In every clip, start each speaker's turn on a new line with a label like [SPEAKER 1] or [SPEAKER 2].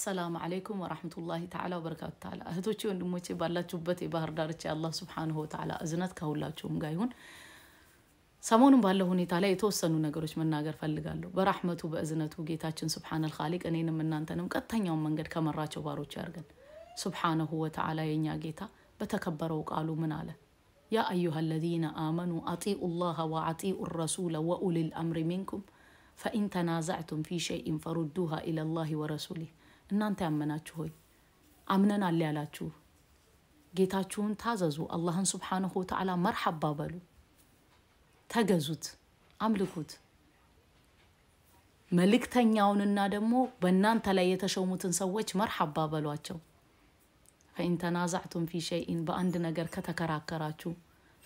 [SPEAKER 1] السلام عليكم ورحمة الله تعالى وبركاته تعالى أهدوكي ونموتي بارلا جبتي بهر دارتي الله سبحانه وتعالى أزنت كهولا جوم قايون سامون بالله هوني تعالى يتوسنو نقروش من ناقر فلقالو برحمته بأزنته وقيتاتشن سبحان الخالق أنين من نانتنم قد تنيوم من قد كمان راتو بارو جارغن سبحانه وتعالى ينيا قيتا بتكبرو قالو من على يا أيها الذين آمنوا أطيعوا الله وأطيعوا الرسول وأولي الأمر منكم فإن تنازعتم في شيء فردوها إلى الله ورسوله እናንተ ያመናችሁ ሆይ አምነናል ያላችሁ ጌታችሁን ታዘዙ። አላህን ስብሓንሁ ወተዓላ መርሓባ በሉ፣ ተገዙት፣ አምልኩት። መልእክተኛውንና ደግሞ በእናንተ ላይ የተሾሙትን ሰዎች መርሓባ በሏቸው። ፈኢን ተናዛዕቱም ፊ ሸይኢን በአንድ ነገር ከተከራከራችሁ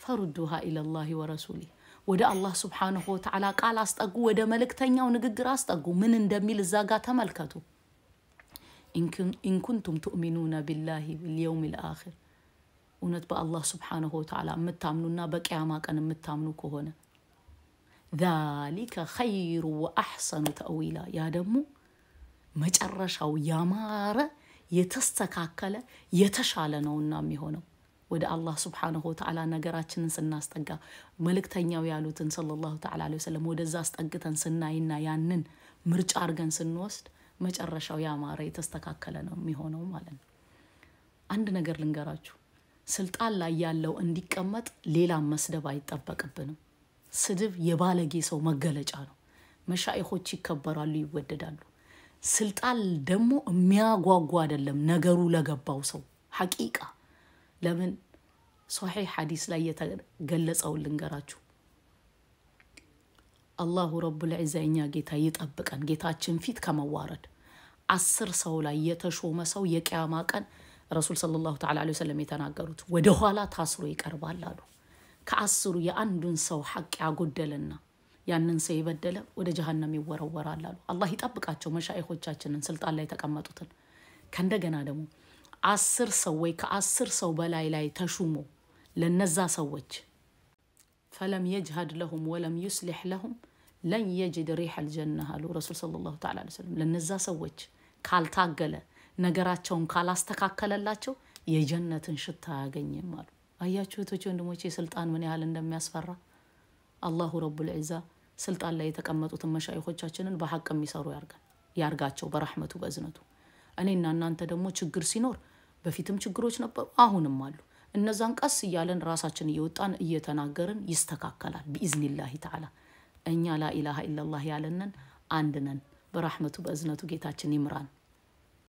[SPEAKER 1] ፈሩዱሃ ኢለላሂ ወረሱሊ ወደ አላህ ስብሓንሁ ወተዓላ ቃል አስጠጉ፣ ወደ መልእክተኛው ንግግር አስጠጉ። ምን እንደሚል እዛ ጋር ተመልከቱ። إن كنتم تؤمنون بالله واليوم الآخر ونتبع الله سبحانه وتعالى متامنونا بك يا ماكن متامنوك هنا ذلك خير وأحسن تأويلا يا دمو ما جرش أو يا مارة يتستكاكلا يتشالا نونا هنا ودى الله سبحانه وتعالى نقرات شنس الناس تقا ملك تنيا ويالوتن صلى الله تعالى عليه وسلم ودى الزاس تقتن سنة إنا يانن مرج أرغن سنوست መጨረሻው ያማረ የተስተካከለ ነው የሚሆነው ማለት ነው። አንድ ነገር ልንገራችሁ፣ ስልጣን ላይ ያለው እንዲቀመጥ ሌላም መስደብ አይጠበቅብንም። ስድብ የባለጌ ሰው መገለጫ ነው። መሻይኾች ይከበራሉ፣ ይወደዳሉ። ስልጣን ደግሞ የሚያጓጓ አይደለም ነገሩ ለገባው ሰው ሐቂቃ ለምን ሶሒህ ሐዲስ ላይ የተገለጸውን ልንገራችሁ አላሁ ረቡል ዒዛ የኛ ጌታ ይጠብቀን ጌታችን ፊት ከመዋረድ። አስር ሰው ላይ የተሾመ ሰው የቅያማ ቀን ረሱል ሰለላሁ ተዓላ ዐለይሂ ወሰለም የተናገሩት ወደኋላ ታስሮ ይቀርባል አሉ። ከአስሩ የአንዱን ሰው ሐቅ ያጎደለና ያንን ሰው የበደለ ወደ ጀሀነም ይወረወራል አሉ። አላህ ይጠብቃቸው መሻይኮቻችንን ስልጣን ላይ የተቀመጡትን። ከእንደገና ደግሞ አስር ሰው ወይ ከአስር ሰው በላይ ላይ ተሹሞ ለነዛ ሰዎች ፈለም የጅሀድ ለሁም ወለም ዩስሊሕ ለሁም ለን የጅድ ሪሐል ጀና አሉ ረሱል ሰለላሁ ተዓላ ዐለይሂ ለነዛ ሰዎች ካልታገለ ነገራቸውን ካላስተካከለላቸው የጀነትን ሽታ አያገኝም አሉ። አያችሁ እህቶቼ ወንድሞቼ፣ ስልጣን ምን ያህል እንደሚያስፈራ አላሁ ረቡል ዒዛ ስልጣን ላይ የተቀመጡትን መሻይኮቻችንን በሀቅ የሚሰሩ ያርጋቸው በረሕመቱ በእዝነቱ። እኔና እናንተ ደግሞ ችግር ሲኖር በፊትም ችግሮች ነበሩ፣ አሁንም አሉ። እነዛን ቀስ እያለን ራሳችን እየወጣን እየተናገርን ይስተካከላል ቢኢዝኒላሂ ተዓላ። እኛ ላኢላሃ ኢላላህ ያለንን አንድ ነን። በእዝነቱ ጌታችን ይምራን።